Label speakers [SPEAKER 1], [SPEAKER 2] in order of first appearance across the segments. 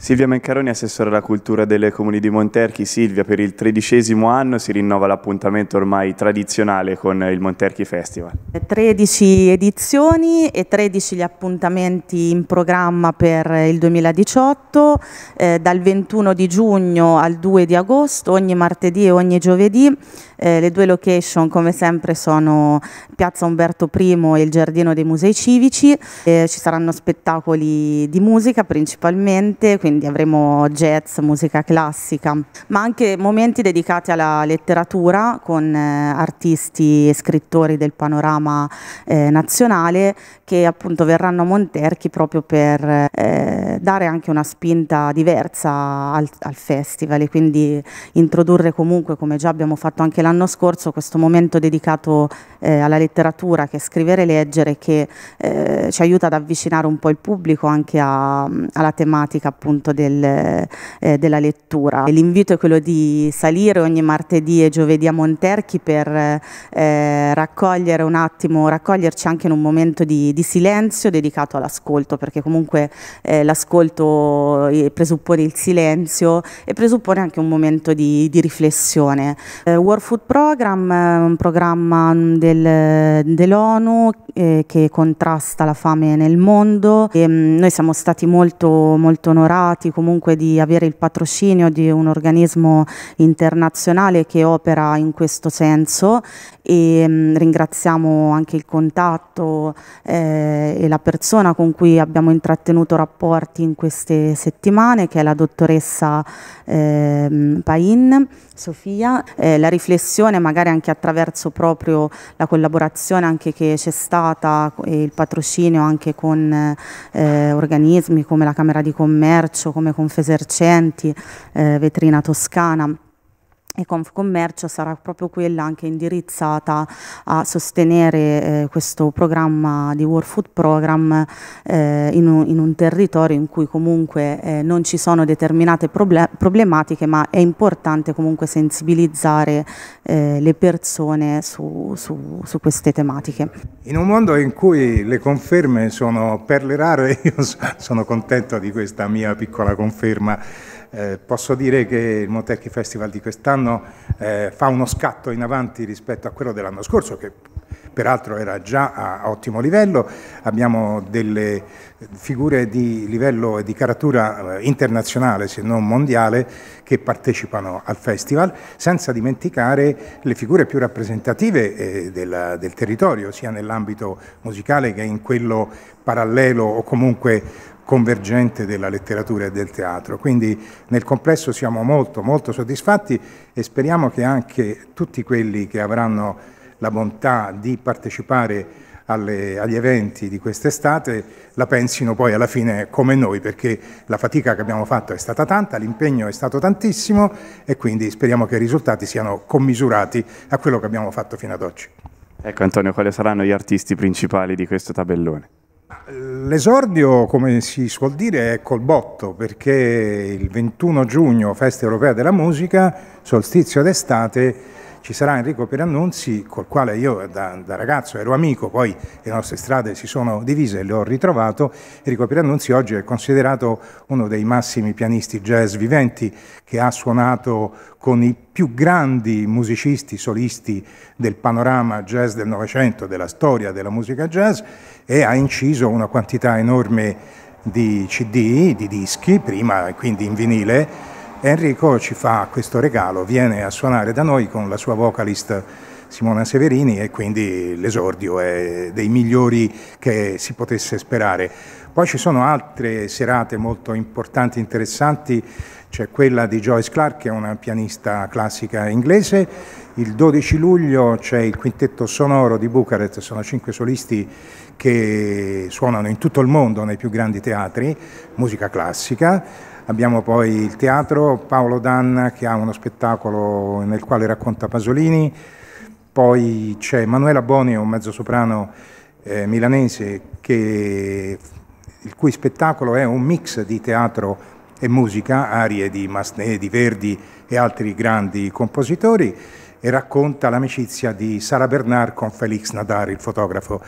[SPEAKER 1] Silvia Mencaroni, assessore alla cultura delle comuni di Monterchi. Silvia, per il tredicesimo anno si rinnova l'appuntamento ormai tradizionale con il Monterchi Festival.
[SPEAKER 2] 13 edizioni e 13 gli appuntamenti in programma per il 2018, eh, dal 21 di giugno al 2 di agosto, ogni martedì e ogni giovedì. Eh, le due location come sempre sono Piazza Umberto I e il Giardino dei Musei Civici. Eh, ci saranno spettacoli di musica principalmente, quindi quindi avremo jazz, musica classica, ma anche momenti dedicati alla letteratura con eh, artisti e scrittori del panorama eh, nazionale che appunto verranno a Monterchi proprio per eh, dare anche una spinta diversa al, al festival e quindi introdurre comunque, come già abbiamo fatto anche l'anno scorso, questo momento dedicato eh, alla letteratura che è scrivere e leggere che eh, ci aiuta ad avvicinare un po' il pubblico anche a, alla tematica appunto appunto del, eh, della lettura. L'invito è quello di salire ogni martedì e giovedì a Monterchi per eh, raccogliere un attimo, raccoglierci anche in un momento di, di silenzio dedicato all'ascolto, perché comunque eh, l'ascolto eh, presuppone il silenzio e presuppone anche un momento di, di riflessione. Eh, World Food Program è eh, un programma mm, del, dell'ONU che contrasta la fame nel mondo e, mh, mm, noi siamo stati molto, molto onorati grati comunque di avere il patrocinio di un organismo internazionale che opera in questo senso e mh, mm, ringraziamo anche il contatto eh, e la persona con cui abbiamo intrattenuto rapporti in queste settimane che è la dottoressa eh, Pain, Sofia, eh, la riflessione magari anche attraverso proprio la collaborazione anche che c'è stata e il patrocinio anche con eh, organismi come la Camera di Commercio, come Confesercenti, eh, Vetrina Toscana e Confcommercio sarà proprio quella anche indirizzata a sostenere eh, questo programma di World Food Program eh, in, un, in, un, territorio in cui comunque eh, non ci sono determinate problematiche ma è importante comunque sensibilizzare eh, le persone su, su, su, queste tematiche.
[SPEAKER 1] In un mondo in cui le conferme sono per le rare, io sono contento di questa mia piccola conferma eh, posso dire che il Montecchi Festival di quest'anno eh, fa uno scatto in avanti rispetto a quello dell'anno scorso, che peraltro era già a ottimo livello, abbiamo delle figure di livello e di caratura eh, internazionale, se non mondiale, che partecipano al festival, senza dimenticare le figure più rappresentative eh, del, del territorio, sia nell'ambito musicale che in quello parallelo o comunque convergente della letteratura e del teatro. Quindi nel complesso siamo molto molto soddisfatti e speriamo che anche tutti quelli che avranno la bontà di partecipare alle, agli eventi di quest'estate la pensino poi alla fine come noi, perché la fatica che abbiamo fatto è stata tanta, l'impegno è stato tantissimo e quindi speriamo che i risultati siano commisurati a quello che abbiamo fatto fino ad oggi. Ecco Antonio, quali saranno gli artisti principali di questo tabellone? L'esordio, come si suol dire, è col botto, perché il 21 giugno, Festa Europea della Musica, solstizio d'estate, ci sarà Enrico Perannunzi, col quale io da, da, ragazzo ero amico, poi le nostre strade si sono divise e l'ho ritrovato. Enrico Perannunzi oggi è considerato uno dei massimi pianisti jazz viventi che ha suonato con i più grandi musicisti solisti del panorama jazz del Novecento, della storia della musica jazz e ha inciso una quantità enorme di CD, di dischi, prima quindi in vinile Enrico ci fa questo regalo, viene a suonare da noi con la sua vocalist Simona Severini e quindi l'esordio è dei migliori che si potesse sperare. Poi ci sono altre serate molto importanti, interessanti, c'è quella di Joyce Clark che è una pianista classica inglese, il 12 luglio c'è il quintetto sonoro di Bucarest, sono cinque solisti che suonano in tutto il mondo nei più grandi teatri, musica classica, Abbiamo poi il teatro, Paolo Danna che ha uno spettacolo nel quale racconta Pasolini, poi c'è Manuela Boni, un mezzosoprano eh, milanese, che, il cui spettacolo è un mix di teatro e musica, arie di Masnet, di Verdi e altri grandi compositori, e racconta l'amicizia di Sara Bernard con Félix Nadar, il fotografo.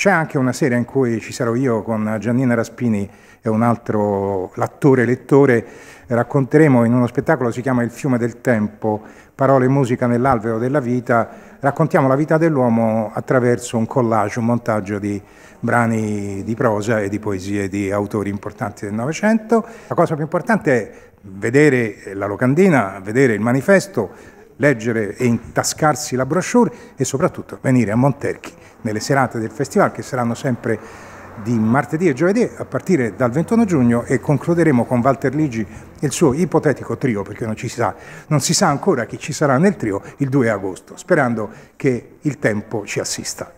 [SPEAKER 1] C'è anche una sera in cui ci sarò io con Giannina Raspini e un altro l'attore lettore, racconteremo in uno spettacolo si chiama Il fiume del tempo, parole e musica nell'alveo della vita, raccontiamo la vita dell'uomo attraverso un collage, un montaggio di brani di prosa e di poesie di autori importanti del Novecento. La cosa più importante è vedere la locandina, vedere il manifesto, leggere e intascarsi la brochure e soprattutto venire a Monterchi nelle serate del festival che saranno sempre di martedì e giovedì a partire dal 21 giugno e concluderemo con Walter Ligi e il suo ipotetico trio, perché non, si sa, non si sa ancora chi ci sarà nel trio il 2 agosto, sperando che il tempo ci assista.